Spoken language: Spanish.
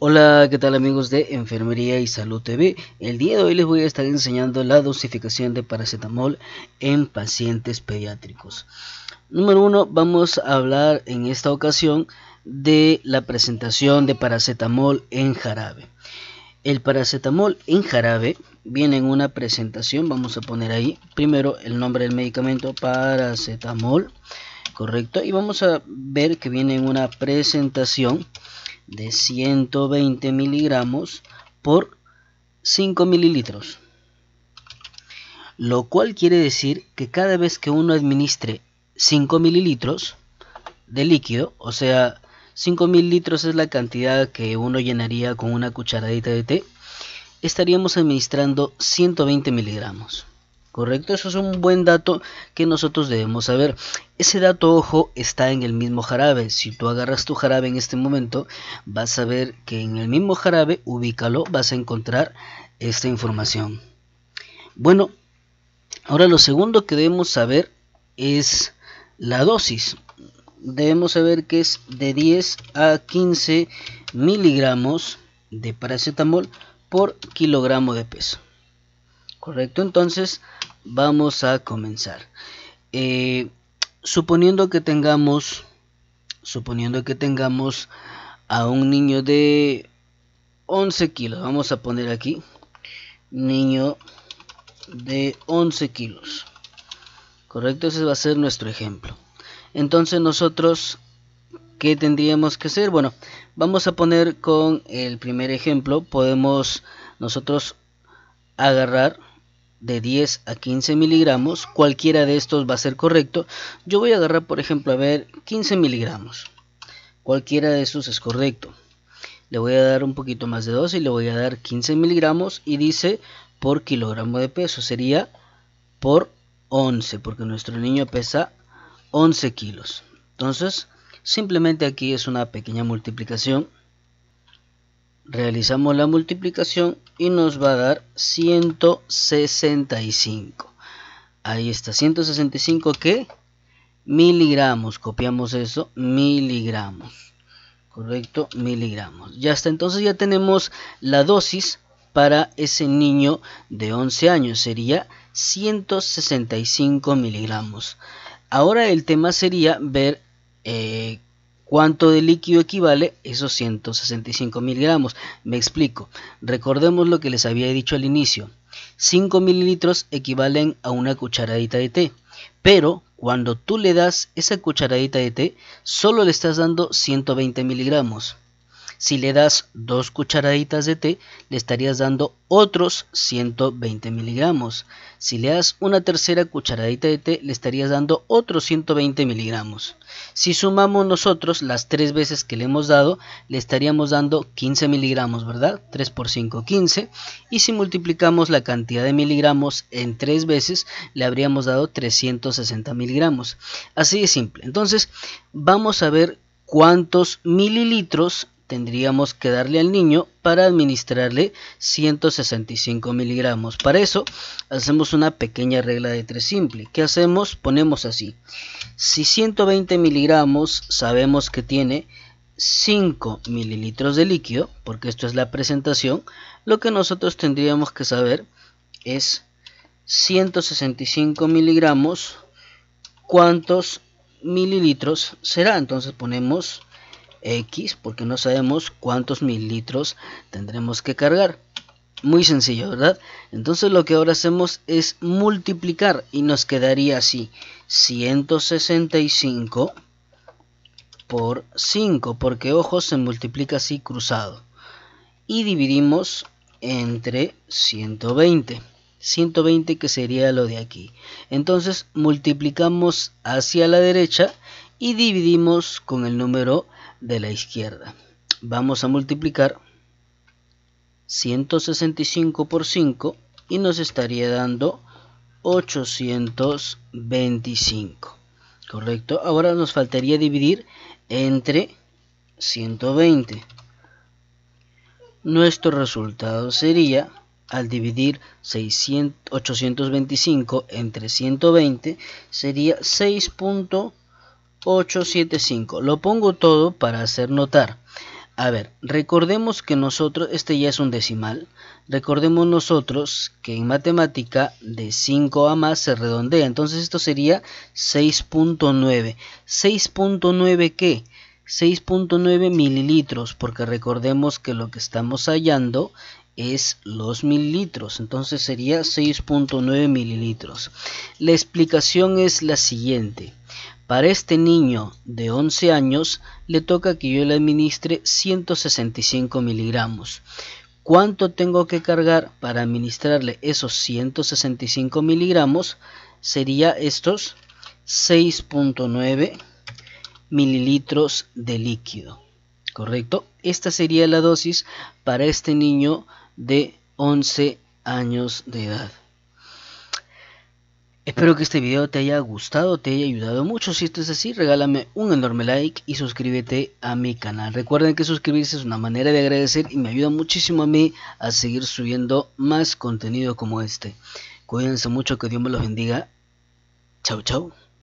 Hola, ¿qué tal amigos de Enfermería y Salud TV? El día de hoy les voy a estar enseñando la dosificación de paracetamol en pacientes pediátricos. Número uno, vamos a hablar en esta ocasión de la presentación de paracetamol en jarabe. El paracetamol en jarabe viene en una presentación, vamos a poner ahí primero el nombre del medicamento paracetamol, correcto, y vamos a ver que viene en una presentación de 120 miligramos por 5 mililitros. Lo cual quiere decir que cada vez que uno administre 5 mililitros de líquido, o sea, 5 mililitros es la cantidad que uno llenaría con una cucharadita de té, estaríamos administrando 120 miligramos. ¿correcto? Eso es un buen dato que nosotros debemos saber. Ese dato, ojo, está en el mismo jarabe. Si tú agarras tu jarabe en este momento, vas a ver que en el mismo jarabe, ubícalo, vas a encontrar esta información. Bueno, ahora lo segundo que debemos saber es la dosis. Debemos saber que es de 10 a 15 miligramos de paracetamol por kilogramo de peso. Correcto, entonces vamos a comenzar. Eh, suponiendo que tengamos, suponiendo que tengamos a un niño de 11 kilos, vamos a poner aquí, niño de 11 kilos, correcto, ese va a ser nuestro ejemplo. Entonces nosotros, ¿qué tendríamos que hacer? Bueno, vamos a poner con el primer ejemplo, podemos nosotros agarrar de 10 a 15 miligramos, cualquiera de estos va a ser correcto. Yo voy a agarrar, por ejemplo, a ver 15 miligramos. Cualquiera de estos es correcto. Le voy a dar un poquito más de 2 y le voy a dar 15 miligramos y dice por kilogramo de peso. Sería por 11, porque nuestro niño pesa 11 kilos. Entonces, simplemente aquí es una pequeña multiplicación realizamos la multiplicación y nos va a dar 165 ahí está 165 que miligramos copiamos eso miligramos correcto miligramos ya está entonces ya tenemos la dosis para ese niño de 11 años sería 165 miligramos ahora el tema sería ver eh, ¿Cuánto de líquido equivale esos 165 miligramos? Me explico. Recordemos lo que les había dicho al inicio. 5 mililitros equivalen a una cucharadita de té. Pero cuando tú le das esa cucharadita de té, solo le estás dando 120 miligramos. Si le das dos cucharaditas de té, le estarías dando otros 120 miligramos. Si le das una tercera cucharadita de té, le estarías dando otros 120 miligramos. Si sumamos nosotros las tres veces que le hemos dado, le estaríamos dando 15 miligramos, ¿verdad? 3 por 5, 15. Y si multiplicamos la cantidad de miligramos en tres veces, le habríamos dado 360 miligramos. Así de simple. Entonces, vamos a ver cuántos mililitros tendríamos que darle al niño para administrarle 165 miligramos. Para eso hacemos una pequeña regla de tres simple. ¿Qué hacemos? Ponemos así. Si 120 miligramos sabemos que tiene 5 mililitros de líquido, porque esto es la presentación, lo que nosotros tendríamos que saber es 165 miligramos, ¿cuántos mililitros será? Entonces ponemos X porque no sabemos cuántos mililitros tendremos que cargar. Muy sencillo, ¿verdad? Entonces lo que ahora hacemos es multiplicar y nos quedaría así 165 por 5 porque ojo se multiplica así cruzado y dividimos entre 120 120 que sería lo de aquí entonces multiplicamos hacia la derecha y dividimos con el número de la izquierda. Vamos a multiplicar 165 por 5 y nos estaría dando 825. Correcto. Ahora nos faltaría dividir entre 120. Nuestro resultado sería, al dividir 600, 825 entre 120, sería 6.5 875. Lo pongo todo para hacer notar. A ver, recordemos que nosotros, este ya es un decimal, recordemos nosotros que en matemática de 5 a más se redondea, entonces esto sería 6.9. ¿6.9 qué? 6.9 mililitros, porque recordemos que lo que estamos hallando es los mililitros, entonces sería 6.9 mililitros. La explicación es la siguiente. Para este niño de 11 años le toca que yo le administre 165 miligramos. ¿Cuánto tengo que cargar para administrarle esos 165 miligramos? Sería estos 6.9 mililitros de líquido. ¿Correcto? Esta sería la dosis para este niño de 11 años de edad. Espero que este video te haya gustado, te haya ayudado mucho. Si esto es así, regálame un enorme like y suscríbete a mi canal. Recuerden que suscribirse es una manera de agradecer y me ayuda muchísimo a mí a seguir subiendo más contenido como este. Cuídense mucho, que Dios me los bendiga. Chau, chau.